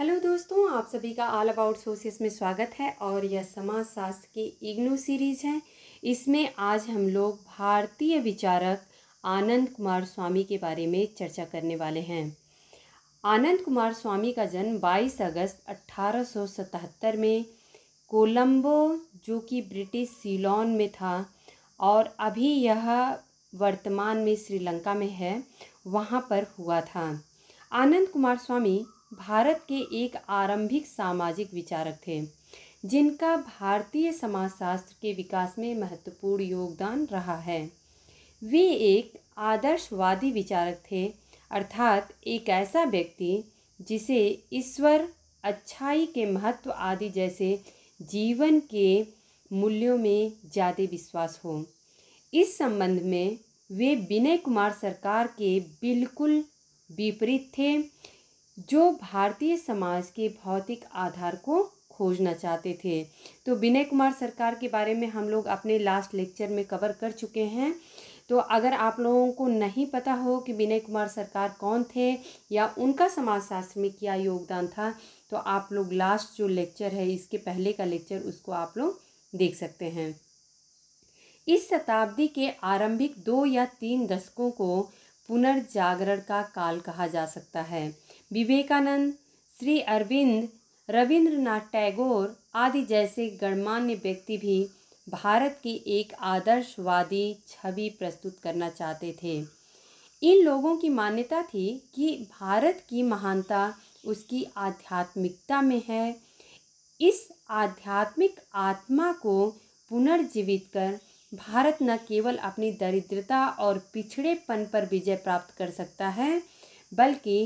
hello दोस्तों आप सभी का ऑल अबाउट सोर्सेस में स्वागत है और यह समाज शास्त्र की इग्नू सीरीज है इसमें आज हम लोग भारतीय विचारक आनंद कुमार स्वामी के बारे में चर्चा करने वाले हैं आनंद कुमार स्वामी का जन्म 22 अगस्त 1877 में कोलंबो जो कि ब्रिटिश सीलोन में था और अभी यह वर्तमान में श्रीलंका में है वहाँ पर हुआ था आनंद कुमार स्वामी भारत के एक आरंभिक सामाजिक विचारक थे जिनका भारतीय समाजशास्त्र के विकास में महत्वपूर्ण योगदान रहा है वे एक आदर्शवादी विचारक थे अर्थात एक ऐसा व्यक्ति जिसे ईश्वर अच्छाई के महत्व आदि जैसे जीवन के मूल्यों में ज़्यादा विश्वास हो इस संबंध में वे विनय कुमार सरकार के बिल्कुल विपरीत थे जो भारतीय समाज के भौतिक आधार को खोजना चाहते थे तो विनय कुमार सरकार के बारे में हम लोग अपने लास्ट लेक्चर में कवर कर चुके हैं तो अगर आप लोगों को नहीं पता हो कि विनय कुमार सरकार कौन थे या उनका समाजशास्त्र में क्या योगदान था तो आप लोग लास्ट जो लेक्चर है इसके पहले का लेक्चर उसको आप लोग देख सकते हैं इस शताब्दी के आरंभिक दो या तीन दशकों को पुनर्जागरण का काल कहा जा सकता है विवेकानंद श्री अरविंद रविंद्रनाथ टैगोर आदि जैसे गणमान्य व्यक्ति भी भारत की एक आदर्शवादी छवि प्रस्तुत करना चाहते थे इन लोगों की मान्यता थी कि भारत की महानता उसकी आध्यात्मिकता में है इस आध्यात्मिक आत्मा को पुनर्जीवित कर भारत न केवल अपनी दरिद्रता और पिछड़ेपन पर विजय प्राप्त कर सकता है बल्कि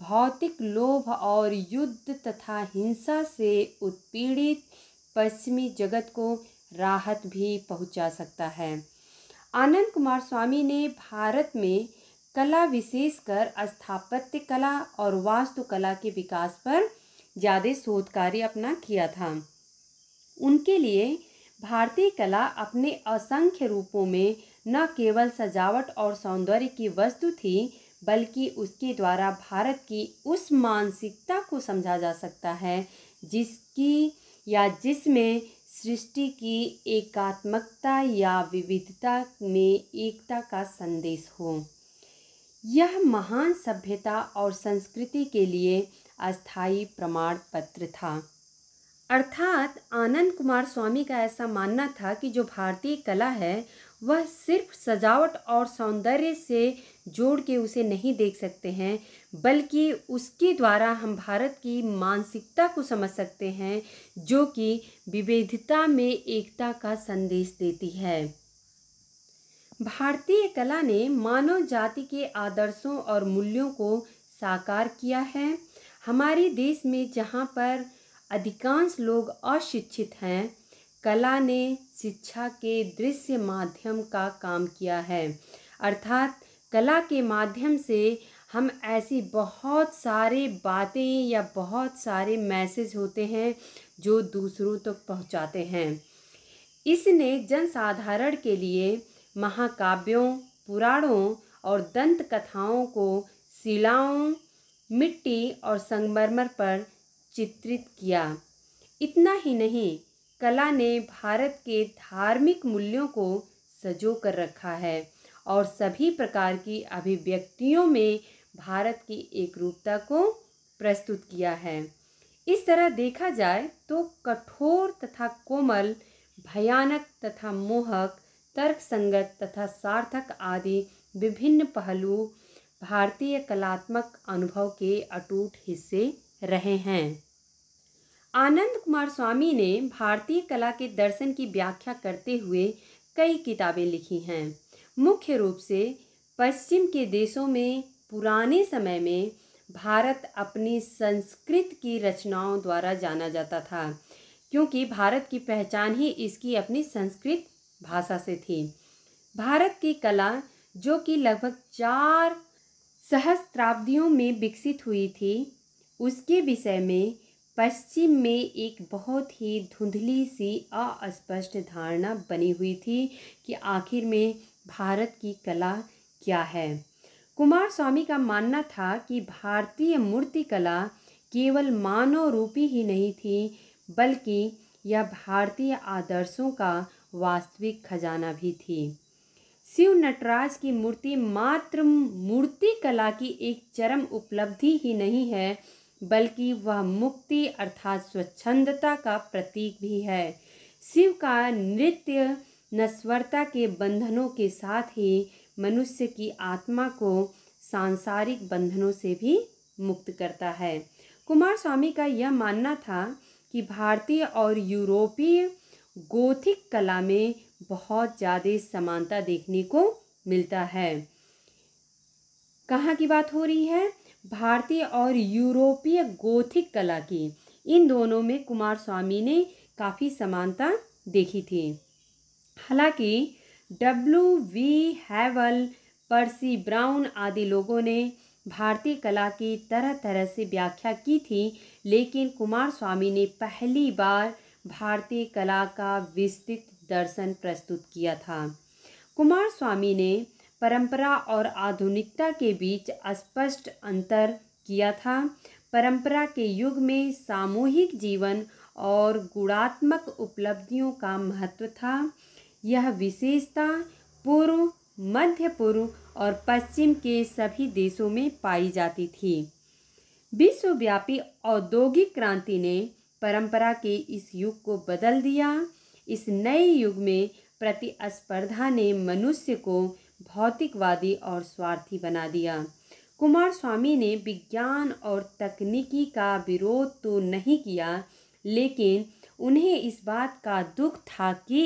भौतिक लोभ और युद्ध तथा हिंसा से उत्पीड़ित पश्चिमी जगत को राहत भी पहुंचा सकता है आनंद कुमार स्वामी ने भारत में कला विशेषकर स्थापत्य कला और वास्तुकला के विकास पर ज़्यादा शोध कार्य अपना किया था उनके लिए भारतीय कला अपने असंख्य रूपों में न केवल सजावट और सौंदर्य की वस्तु थी बल्कि उसके द्वारा भारत की उस मानसिकता को समझा जा सकता है जिसकी या जिसमें सृष्टि की एकात्मकता या विविधता में एकता का संदेश हो यह महान सभ्यता और संस्कृति के लिए अस्थाई प्रमाण पत्र था अर्थात आनंद कुमार स्वामी का ऐसा मानना था कि जो भारतीय कला है वह सिर्फ सजावट और सौंदर्य से जोड़ के उसे नहीं देख सकते हैं बल्कि उसके द्वारा हम भारत की मानसिकता को समझ सकते हैं जो कि विविधता में एकता का संदेश देती है भारतीय कला ने मानव जाति के आदर्शों और मूल्यों को साकार किया है हमारे देश में जहाँ पर अधिकांश लोग अशिक्षित हैं कला ने शिक्षा के दृश्य माध्यम का काम किया है अर्थात कला के माध्यम से हम ऐसी बहुत सारे बातें या बहुत सारे मैसेज होते हैं जो दूसरों तक तो पहुंचाते हैं इसने जनसाधारण के लिए महाकाव्यों पुराणों और दंत कथाओं को शिलाओं मिट्टी और संगमरमर पर चित्रित किया इतना ही नहीं कला ने भारत के धार्मिक मूल्यों को सजो कर रखा है और सभी प्रकार की अभिव्यक्तियों में भारत की एक रूपता को प्रस्तुत किया है इस तरह देखा जाए तो कठोर तथा कोमल भयानक तथा मोहक तर्क संगत तथा सार्थक आदि विभिन्न पहलू भारतीय कलात्मक अनुभव के अटूट हिस्से रहे हैं आनंद कुमार स्वामी ने भारतीय कला के दर्शन की व्याख्या करते हुए कई किताबें लिखी हैं मुख्य रूप से पश्चिम के देशों में पुराने समय में भारत अपनी संस्कृत की रचनाओं द्वारा जाना जाता था क्योंकि भारत की पहचान ही इसकी अपनी संस्कृत भाषा से थी भारत की कला जो कि लगभग चार सहस्त्राब्दियों में विकसित हुई थी उसके विषय में पश्चिम में एक बहुत ही धुंधली सी अस्पष्ट धारणा बनी हुई थी कि आखिर में भारत की कला क्या है कुमार स्वामी का मानना था कि भारतीय मूर्तिकला केवल मानव रूपी ही नहीं थी बल्कि यह भारतीय आदर्शों का वास्तविक खजाना भी थी शिव नटराज की मूर्ति मात्र मूर्ति कला की एक चरम उपलब्धि ही नहीं है बल्कि वह मुक्ति अर्थात स्वच्छंदता का प्रतीक भी है शिव का नृत्य नस्वरता के बंधनों के साथ ही मनुष्य की आत्मा को सांसारिक बंधनों से भी मुक्त करता है कुमार स्वामी का यह मानना था कि भारतीय और यूरोपीय गोथिक कला में बहुत ज़्यादा समानता देखने को मिलता है कहाँ की बात हो रही है भारतीय और यूरोपीय गोथिक कला की इन दोनों में कुमार स्वामी ने काफ़ी समानता देखी थी हालांकि W V Havell Percy Brown आदि लोगों ने भारतीय कला की तरह तरह से व्याख्या की थी लेकिन कुमार स्वामी ने पहली बार भारतीय कला का विस्तृत दर्शन प्रस्तुत किया था कुमार स्वामी ने परंपरा और आधुनिकता के बीच स्पष्ट अंतर किया था परंपरा के युग में सामूहिक जीवन और गुणात्मक उपलब्धियों का महत्व था यह विशेषता पूर्व मध्य पूर्व और पश्चिम के सभी देशों में पाई जाती थी विश्वव्यापी औद्योगिक क्रांति ने परंपरा के इस युग को बदल दिया इस नए युग में प्रतिस्पर्धा ने मनुष्य को भौतिकवादी और स्वार्थी बना दिया कुमार स्वामी ने विज्ञान और तकनीकी का विरोध तो नहीं किया लेकिन उन्हें इस बात का दुख था कि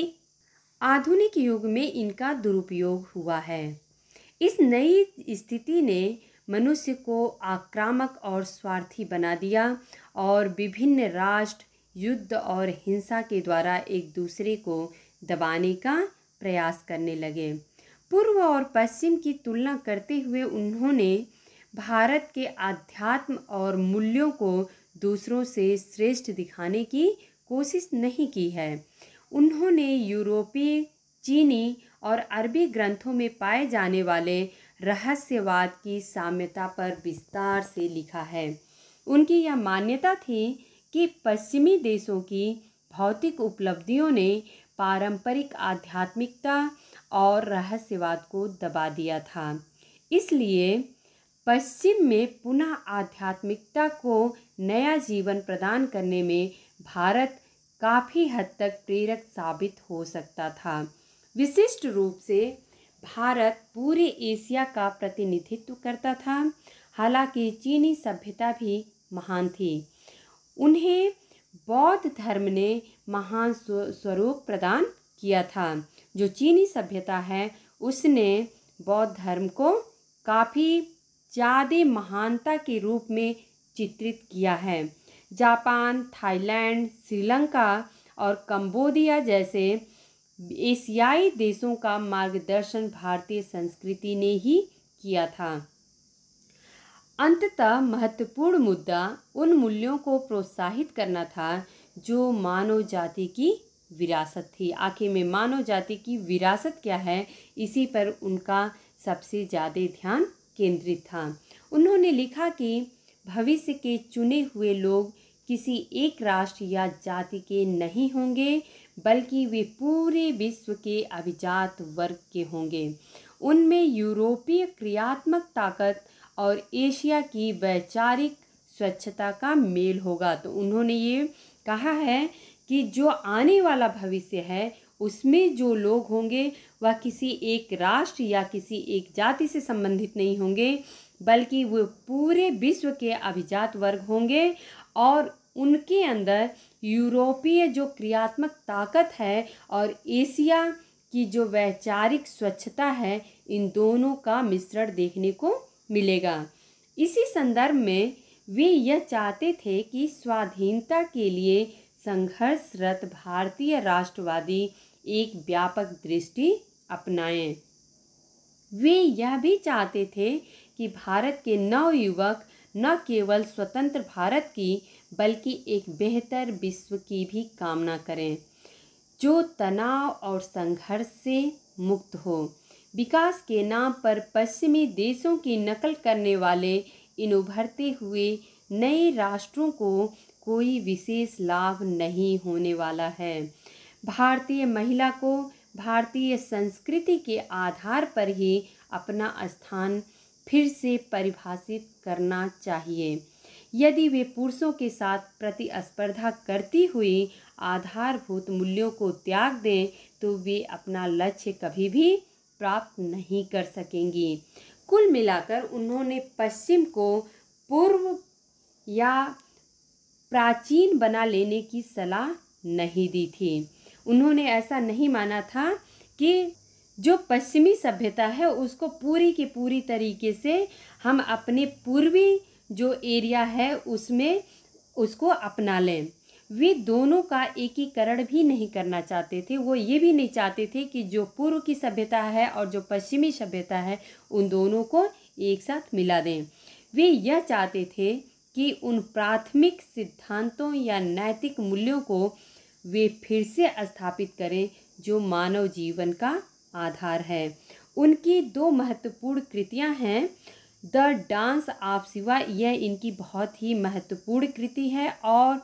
आधुनिक युग में इनका दुरुपयोग हुआ है इस नई स्थिति ने मनुष्य को आक्रामक और स्वार्थी बना दिया और विभिन्न राष्ट्र युद्ध और हिंसा के द्वारा एक दूसरे को दबाने का प्रयास करने लगे पूर्व और पश्चिम की तुलना करते हुए उन्होंने भारत के आध्यात्म और मूल्यों को दूसरों से श्रेष्ठ दिखाने की कोशिश नहीं की है उन्होंने यूरोपीय चीनी और अरबी ग्रंथों में पाए जाने वाले रहस्यवाद की साम्यता पर विस्तार से लिखा है उनकी यह मान्यता थी कि पश्चिमी देशों की भौतिक उपलब्धियों ने पारंपरिक आध्यात्मिकता और रहस्यवाद को दबा दिया था इसलिए पश्चिम में पुनः आध्यात्मिकता को नया जीवन प्रदान करने में भारत काफ़ी हद तक प्रेरक साबित हो सकता था विशिष्ट रूप से भारत पूरे एशिया का प्रतिनिधित्व करता था हालांकि चीनी सभ्यता भी महान थी उन्हें बौद्ध धर्म ने महान स्वरूप प्रदान किया था जो चीनी सभ्यता है उसने बौद्ध धर्म को काफ़ी ज़्यादा महानता के रूप में चित्रित किया है जापान थाईलैंड श्रीलंका और कंबोडिया जैसे एशियाई देशों का मार्गदर्शन भारतीय संस्कृति ने ही किया था अंततः महत्वपूर्ण मुद्दा उन मूल्यों को प्रोत्साहित करना था जो मानव जाति की विरासत थी आखिर में मानव जाति की विरासत क्या है इसी पर उनका सबसे ज़्यादा ध्यान केंद्रित था उन्होंने लिखा कि भविष्य के चुने हुए लोग किसी एक राष्ट्र या जाति के नहीं होंगे बल्कि वे पूरे विश्व के अभिजात वर्ग के होंगे उनमें यूरोपीय क्रियात्मक ताकत और एशिया की वैचारिक स्वच्छता का मेल होगा तो उन्होंने ये कहा है कि जो आने वाला भविष्य है उसमें जो लोग होंगे वह किसी एक राष्ट्र या किसी एक जाति से संबंधित नहीं होंगे बल्कि वे पूरे विश्व के अभिजात वर्ग होंगे और उनके अंदर यूरोपीय जो क्रियात्मक ताकत है और एशिया की जो वैचारिक स्वच्छता है इन दोनों का मिश्रण देखने को मिलेगा इसी संदर्भ में वे यह चाहते थे कि स्वाधीनता के लिए संघर्षरत भारतीय राष्ट्रवादी एक व्यापक दृष्टि अपनाएं वे यह भी चाहते थे कि भारत के नवयुवक न केवल स्वतंत्र भारत की बल्कि एक बेहतर विश्व की भी कामना करें जो तनाव और संघर्ष से मुक्त हो विकास के नाम पर पश्चिमी देशों की नकल करने वाले इन उभरते हुए नए राष्ट्रों को कोई विशेष लाभ नहीं होने वाला है भारतीय महिला को भारतीय संस्कृति के आधार पर ही अपना स्थान फिर से परिभाषित करना चाहिए यदि वे पुरुषों के साथ प्रतिस्पर्धा करती हुई आधारभूत मूल्यों को त्याग दें तो वे अपना लक्ष्य कभी भी प्राप्त नहीं कर सकेंगी कुल मिलाकर उन्होंने पश्चिम को पूर्व या प्राचीन बना लेने की सलाह नहीं दी थी उन्होंने ऐसा नहीं माना था कि जो पश्चिमी सभ्यता है उसको पूरी की पूरी तरीके से हम अपने पूर्वी जो एरिया है उसमें उसको अपना लें वे दोनों का एकीकरण भी नहीं करना चाहते थे वो ये भी नहीं चाहते थे कि जो पूर्व की सभ्यता है और जो पश्चिमी सभ्यता है उन दोनों को एक साथ मिला दें वे यह चाहते थे कि उन प्राथमिक सिद्धांतों या नैतिक मूल्यों को वे फिर से स्थापित करें जो मानव जीवन का आधार है उनकी दो महत्वपूर्ण कृतियां हैं द डांस ऑफ शिवा यह इनकी बहुत ही महत्वपूर्ण कृति है और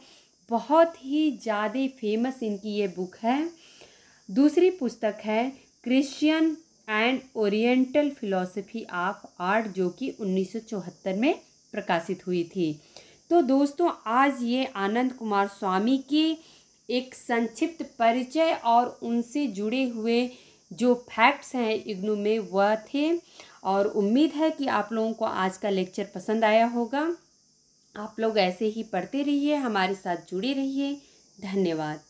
बहुत ही ज़्यादा फेमस इनकी ये बुक है दूसरी पुस्तक है Christian and Oriental philosophy of art जो कि 1974 में प्रकाशित हुई थी तो दोस्तों आज ये आनंद कुमार स्वामी की एक संक्षिप्त परिचय और उनसे जुड़े हुए जो फैक्ट्स हैं इग्नू में वह थे और उम्मीद है कि आप लोगों को आज का लेक्चर पसंद आया होगा आप लोग ऐसे ही पढ़ते रहिए हमारे साथ जुड़े रहिए धन्यवाद